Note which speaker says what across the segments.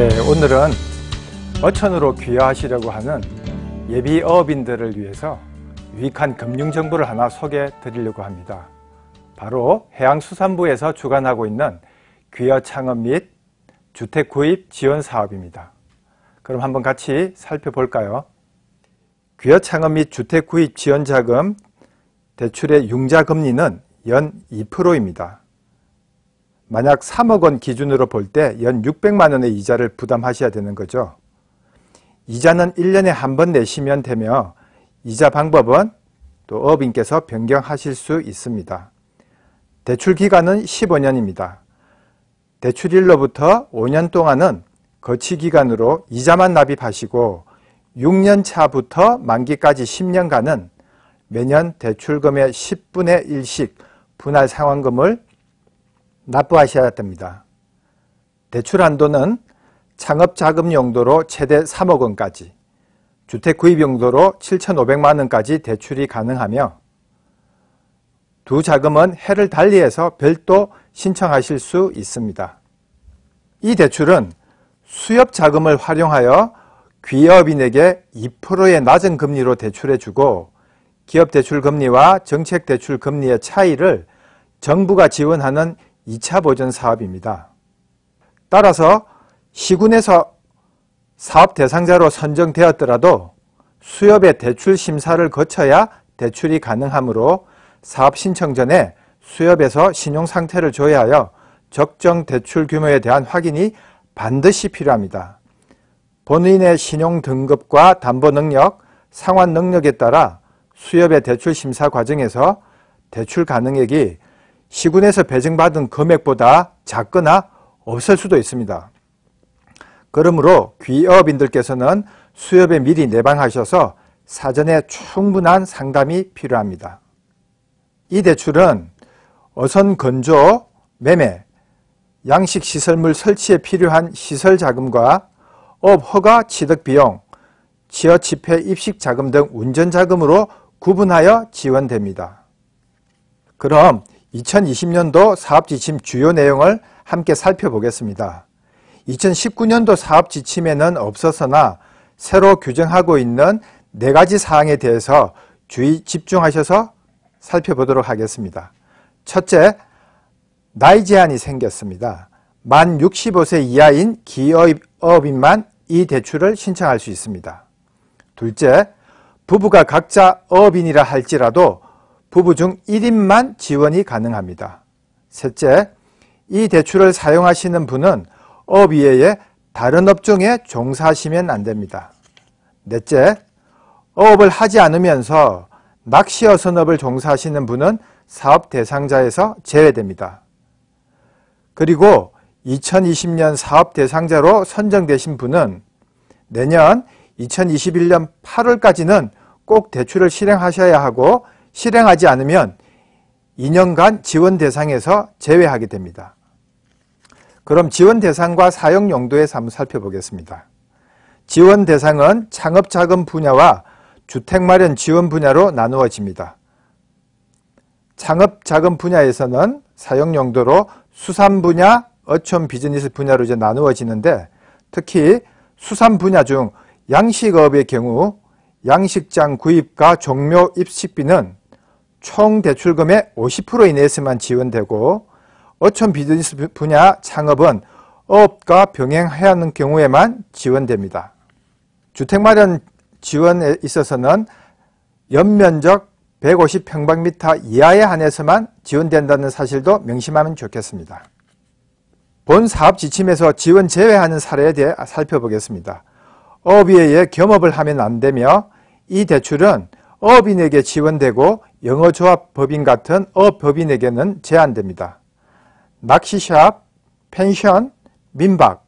Speaker 1: 예, 오늘은 어천으로 귀화하시려고 하는 예비 어업인들을 위해서 유익한 금융 정보를 하나 소개해 드리려고 합니다. 바로 해양수산부에서 주관하고 있는 귀화 창업 및 주택 구입 지원 사업입니다. 그럼 한번 같이 살펴볼까요? 귀화 창업 및 주택 구입 지원 자금 대출의 융자 금리는 연 2%입니다. 만약 3억 원 기준으로 볼 때 연 600만 원의 이자를 부담하셔야 되는 거죠. 이자는 1년에 한 번 내시면 되며 이자 방법은 또 어업인께서 변경하실 수 있습니다. 대출 기간은 15년입니다. 대출일로부터 5년 동안은 거치 기간으로 이자만 납입하시고 6년 차부터 만기까지 10년간은 매년 대출금의 10분의 1씩 분할 상환금을 납부하셔야 됩니다. 대출 한도는 창업자금 용도로 최대 3억 원까지, 주택 구입 용도로 7,500만 원까지 대출이 가능하며 두 자금은 해를 달리해서 별도 신청하실 수 있습니다. 이 대출은 수협 자금을 활용하여 기업인에게 2%의 낮은 금리로 대출해주고 기업 대출 금리와 정책 대출 금리의 차이를 정부가 지원하는 2차 버전 사업입니다. 따라서 시군에서 사업 대상자로 선정되었더라도 수협의 대출 심사를 거쳐야 대출이 가능하므로 사업 신청 전에 수협에서 신용 상태를 조회하여 적정 대출 규모에 대한 확인이 반드시 필요합니다. 본인의 신용 등급과 담보 능력, 상환 능력에 따라 수협의 대출 심사 과정에서 대출 가능액이 시군에서 배정받은 금액보다 작거나 없을 수도 있습니다. 그러므로 귀업인들께서는 수협에 미리 내방하셔서 사전에 충분한 상담이 필요합니다. 이 대출은 어선 건조, 매매, 양식 시설물 설치에 필요한 시설 자금과 업 허가 취득 비용, 지어 집회 입식 자금 등 운전 자금으로 구분하여 지원됩니다. 그럼 2020년도 사업지침 주요 내용을 함께 살펴보겠습니다. 2019년도 사업지침에는 없어서나 새로 규정하고 있는 네 가지 사항에 대해서 주의 집중하셔서 살펴보도록 하겠습니다. 첫째, 나이 제한이 생겼습니다. 만 65세 이하인 기업인만 이 대출을 신청할 수 있습니다. 둘째, 부부가 각자 어업인이라 할지라도 부부 중 1인만 지원이 가능합니다. 셋째, 이 대출을 사용하시는 분은 업 이외에 다른 업종에 종사하시면 안 됩니다. 넷째, 업을 하지 않으면서 낚시어 선업을 종사하시는 분은 사업 대상자에서 제외됩니다. 그리고 2020년 사업 대상자로 선정되신 분은 내년 2021년 8월까지는 꼭 대출을 실행하셔야 하고 실행하지 않으면 2년간 지원 대상에서 제외하게 됩니다. 그럼 지원 대상과 사용 용도에 한번 살펴보겠습니다. 지원 대상은 창업자금 분야와 주택 마련 지원 분야로 나누어집니다. 창업자금 분야에서는 사용 용도로 수산 분야, 어촌 비즈니스 분야로 이제 나누어지는데 특히 수산 분야 중 양식업의 경우 양식장 구입과 종묘 입식비는 총 대출금의 50% 이내에서만 지원되고 어촌 비즈니스 분야 창업은 업과 병행해야 하는 경우에만 지원됩니다. 주택 마련 지원에 있어서는 연면적 150평방미터 이하에 한해서만 지원된다는 사실도 명심하면 좋겠습니다. 본 사업 지침에서 지원 제외하는 사례에 대해 살펴보겠습니다. 어업에 의해 겸업을 하면 안되며 이 대출은 어업인에게 지원되고 영어조합법인 같은 어법인에게는 제한됩니다. 낚시샵, 펜션, 민박,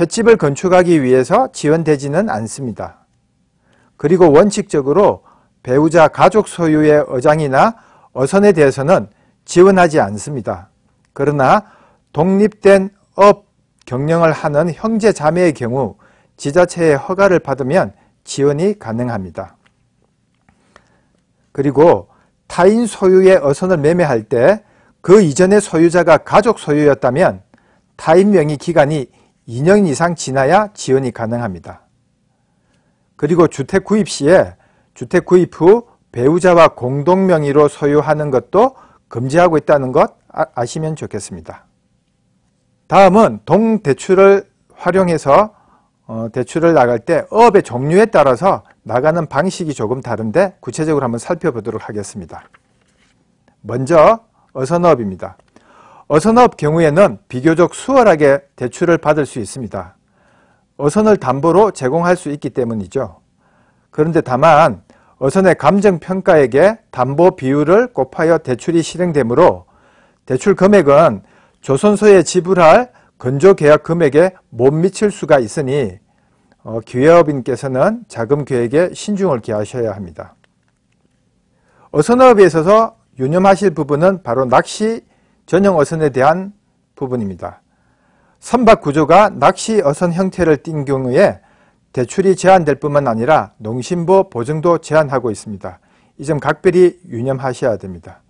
Speaker 1: 횟집을 건축하기 위해서 지원되지는 않습니다. 그리고 원칙적으로 배우자 가족 소유의 어장이나 어선에 대해서는 지원하지 않습니다. 그러나 독립된 업 경영을 하는 형제 자매의 경우 지자체의 허가를 받으면 지원이 가능합니다. 그리고 타인 소유의 어선을 매매할 때 그 이전의 소유자가 가족 소유였다면 타인 명의 기간이 2년 이상 지나야 지연이 가능합니다. 그리고 주택 구입 시에 주택 구입 후 배우자와 공동 명의로 소유하는 것도 금지하고 있다는 것 아, 아시면 좋겠습니다. 다음은 동대출을 활용해서 어, 대출을 나갈 때 업의 종류에 따라서 나가는 방식이 조금 다른데 구체적으로 한번 살펴보도록 하겠습니다. 먼저 어선업입니다. 어선업 경우에는 비교적 수월하게 대출을 받을 수 있습니다. 어선을 담보로 제공할 수 있기 때문이죠. 그런데 다만 어선의 감정평가액에 담보 비율을 곱하여 대출이 실행되므로 대출 금액은 조선소에 지불할 건조 계약 금액에 못 미칠 수가 있으니 어, 기회업인께서는 자금 계획에 신중을 기하셔야 합니다. 어선업에 있어서 유념하실 부분은 바로 낚시 전용 어선에 대한 부분입니다. 선박 구조가 낚시 어선 형태를 띈 경우에 대출이 제한될 뿐만 아니라 농심보 보증도 제한하고 있습니다. 이 점 각별히 유념하셔야 됩니다.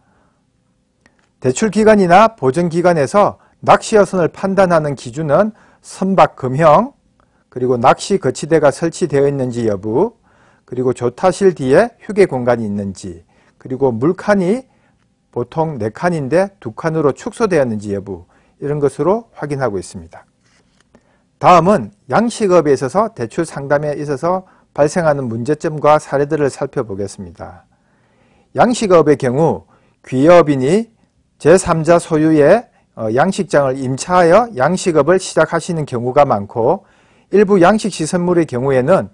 Speaker 1: 대출 기간이나 보증 기간에서 낚시어선을 판단하는 기준은 선박 금형, 그리고 낚시 거치대가 설치되어 있는지 여부, 그리고 조타실 뒤에 휴게 공간이 있는지, 그리고 물칸이 보통 4칸인데 2칸으로 축소되었는지 여부 이런 것으로 확인하고 있습니다. 다음은 양식업에 있어서 대출 상담에 있어서 발생하는 문제점과 사례들을 살펴보겠습니다. 양식업의 경우 귀업인이 제3자 소유의 어, 양식장을 임차하여 양식업을 시작하시는 경우가 많고 일부 양식 시설물의 경우에는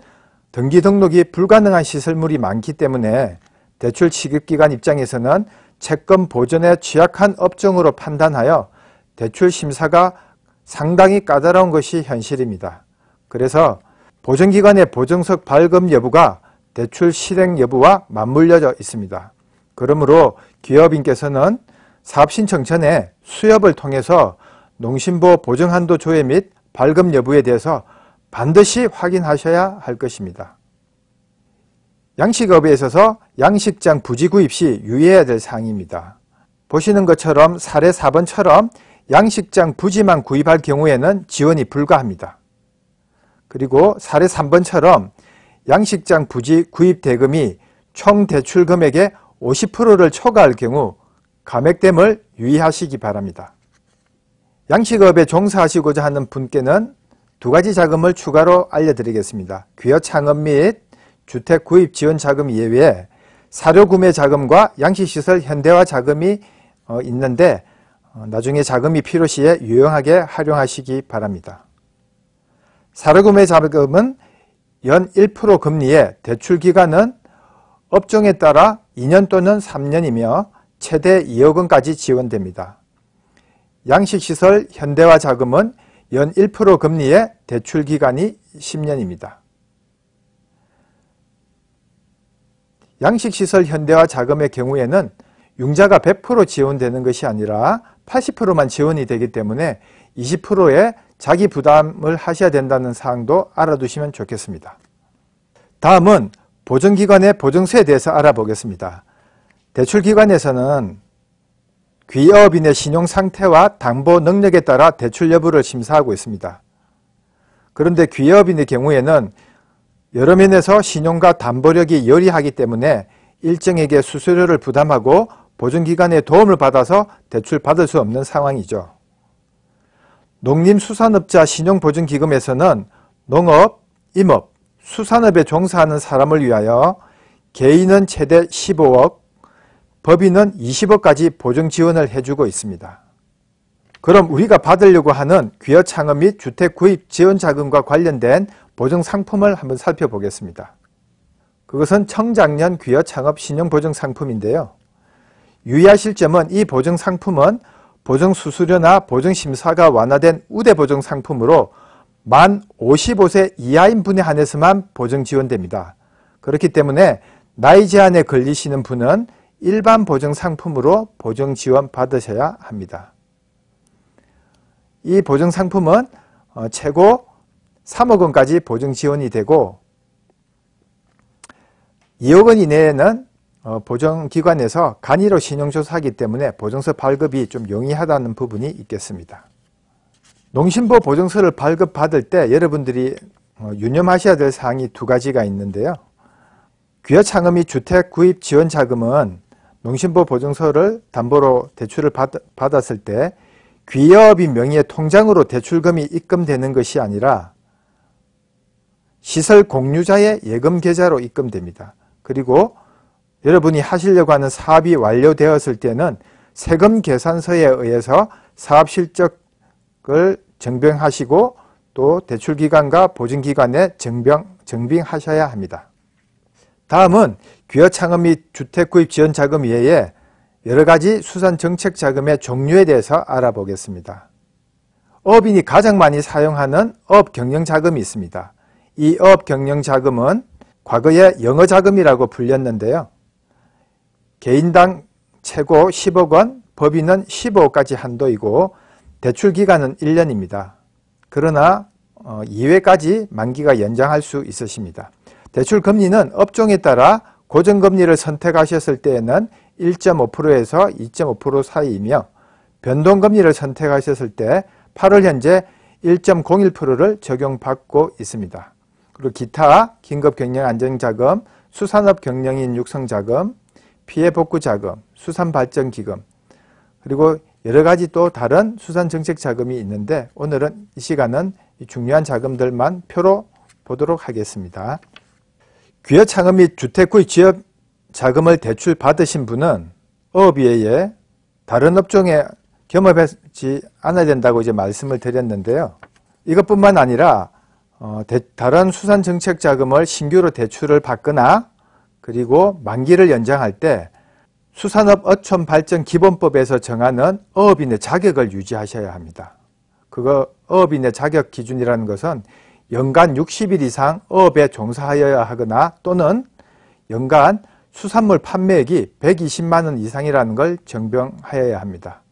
Speaker 1: 등기 등록이 불가능한 시설물이 많기 때문에 대출 취급기관 입장에서는 채권 보전에 취약한 업종으로 판단하여 대출 심사가 상당히 까다로운 것이 현실입니다. 그래서 보증기관의 보증석 발급 여부가 대출 실행 여부와 맞물려져 있습니다. 그러므로 기업인께서는 사업 신청 전에 수협을 통해서 농심보 보증한도 조회 및 발급 여부에 대해서 반드시 확인하셔야 할 것입니다. 양식업에 있어서 양식장 부지 구입 시 유의해야 될 사항입니다. 보시는 것처럼 사례 4번처럼 양식장 부지만 구입할 경우에는 지원이 불가합니다. 그리고 사례 3번처럼 양식장 부지 구입 대금이 총 대출 금액의 50%를 초과할 경우 감액됨을 유의하시기 바랍니다. 양식업에 종사하시고자 하는 분께는 두 가지 자금을 추가로 알려드리겠습니다. 귀여 창업 및 주택 구입 지원 자금 예외에 사료 구매 자금과 양식시설 현대화 자금이 어, 있는데 어, 나중에 자금이 필요시에 유용하게 활용하시기 바랍니다. 사료 구매 자금은 연 1% 금리에 대출 기간은 업종에 따라 2년 또는 3년이며 최대 2억 원까지 지원됩니다. 양식시설 현대화 자금은 연 1% 금리에 대출 기간이 10년입니다. 양식시설 현대화 자금의 경우에는 융자가 100% 지원되는 것이 아니라 80%만 지원이 되기 때문에 20%의 자기 부담을 하셔야 된다는 사항도 알아두시면 좋겠습니다. 다음은 보증기관의 보증세에 대해서 알아보겠습니다. 대출기관에서는 귀업인의 신용 상태와 담보 능력에 따라 대출 여부를 심사하고 있습니다. 그런데 귀업인의 경우에는 여러 면에서 신용과 담보력이 열이하기 때문에 일정에게 수수료를 부담하고 보증기관의 도움을 받아서 대출받을 수 없는 상황이죠. 농림수산업자 신용보증기금에서는 농업, 임업, 수산업에 종사하는 사람을 위하여 개인은 최대 15억, 법인은 20억까지 보증 지원을 해주고 있습니다. 그럼 우리가 받으려고 하는 귀여 창업 및 주택 구입 지원 자금과 관련된 보증 상품을 한번 살펴보겠습니다. 그것은 청장년귀여 창업 신용 보증 상품인데요. 유의하실 점은 이 보증 상품은 보증 수수료나 보증 심사가 완화된 우대 보증 상품으로 만 55세 이하인 분에 한해서만 보증 지원됩니다. 그렇기 때문에 나이 제한에 걸리시는 분은 일반 보증 상품으로 보증 지원 받으셔야 합니다. 이 보증 상품은 어, 최고 3억 원까지 보증 지원이 되고 2억 원 이내에는 어, 보증기관에서 간이로 신용조사하기 때문에 보증서 발급이 좀 용이하다는 부분이 있겠습니다. 농심보 보증서를 발급받을 때 여러분들이 어, 유념하셔야 될 사항이 두 가지가 있는데요. 귀하창음이 주택 구입 지원 자금은 농심보 보증서를 담보로 대출을 받, 받았을 때 귀여업인 명의의 통장으로 대출금이 입금되는 것이 아니라 시설 공유자의 예금 계좌로 입금됩니다. 그리고 여러분이 하시려고 하는 사업이 완료되었을 때는 세금 계산서에 의해서 사업 실적을 증명하시고 또 대출기관과 보증기관에 증명, 증빙하셔야 합니다. 다음은 기여 창업 및 주택 구입 지원 자금 이 외에 여러 가지 수산 정책 자금의 종류에 대해서 알아보겠습니다. 업인이 가장 많이 사용하는 업 경영 자금이 있습니다. 이 업 경영 자금은 과거에 영어 자금이라고 불렸는데요. 개인당 최고 10억 원, 법인은 15억까지 한도이고 대출 기간은 1년입니다. 그러나 2회까지 어, 만기가 연장할 수 있으십니다. 대출 금리는 업종에 따라 고정금리를 선택하셨을 때에는 1.5%에서 2.5% 사이이며 변동금리를 선택하셨을 때 8월 현재 1.01%를 적용받고 있습니다. 그리고 기타 긴급경영안정자금, 수산업경영인 육성자금, 피해복구자금, 수산발전기금, 그리고 여러 가지 또 다른 수산정책자금이 있는데 오늘은 이 시간은 중요한 자금들만 표로 보도록 하겠습니다. 기업 창업 및주택구입 지역 자금을 대출 받으신 분은 어업에 의해 다른 업종에 겸업하지 않아야 된다고 이제 말씀을 드렸는데요. 이것뿐만 아니라 어, 대, 다른 수산 정책 자금을 신규로 대출을 받거나 그리고 만기를 연장할 때 수산업 어촌 발전 기본법에서 정하는 어업인의 자격을 유지하셔야 합니다. 그거 어업인의 자격 기준이라는 것은 연간 60일 이상 어업에 종사하여야 하거나 또는 연간 수산물 판매액이 120만원 이상이라는 걸 정병하여야 합니다.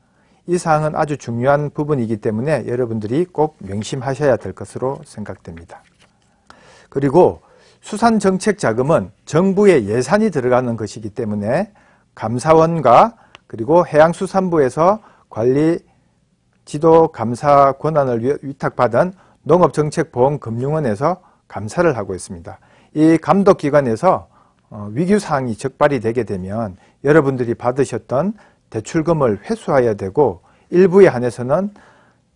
Speaker 1: 이 사항은 아주 중요한 부분이기 때문에 여러분들이 꼭 명심하셔야 될 것으로 생각됩니다. 그리고 수산정책자금은 정부의 예산이 들어가는 것이기 때문에 감사원과 그리고 해양수산부에서 관리 지도 감사 권한을 위탁받은 농업정책보험금융원에서 감사를 하고 있습니다. 이 감독기관에서 어, 위기사항이 적발이 되게 되면 여러분들이 받으셨던 대출금을 회수해야 되고 일부에 한해서는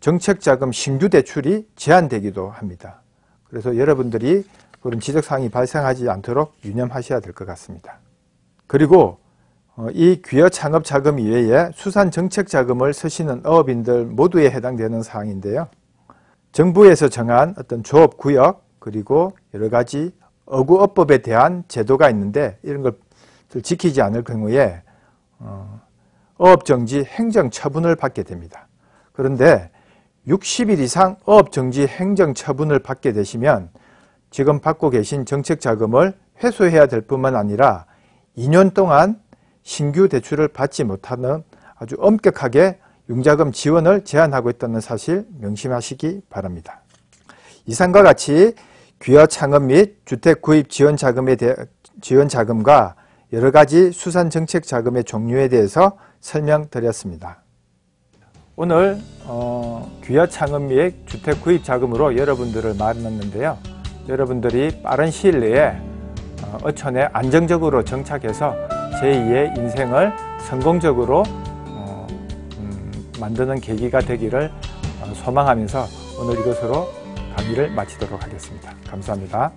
Speaker 1: 정책자금 신규 대출이 제한되기도 합니다. 그래서 여러분들이 그런 지적사항이 발생하지 않도록 유념하셔야 될 것 같습니다. 그리고 어, 이 귀여 창업 자금 이외에 수산 정책 자금을 쓰시는 어업인들 모두에 해당되는 사항인데요. 정부에서 정한 어떤 조업 구역 그리고 여러 가지 어구업법에 대한 제도가 있는데 이런 것을 지키지 않을 경우에 어, 업정지 행정 처분을 받게 됩니다. 그런데 60일 이상 어 업정지 행정 처분을 받게 되시면 지금 받고 계신 정책 자금을 회수해야 될 뿐만 아니라 2년 동안 신규 대출을 받지 못하는 아주 엄격하게 융자금 지원을 제한하고 있다는 사실 명심하시기 바랍니다. 이상과 같이 귀화 창업 및 주택 구입 지원 자금에 대 지원 자금과 여러 가지 수산 정책 자금의 종류에 대해서 설명드렸습니다. 오늘 어, 귀하 창업 및 주택 구입 자금으로 여러분들을 만났는데요. 여러분들이 빠른 시일 내에 어, 어촌에 안정적으로 정착해서 제2의 인생을 성공적으로 만드는 계기가 되기를 어, 소망하면서 오늘 이것으로 강의를 마치도록 하겠습니다. 감사합니다.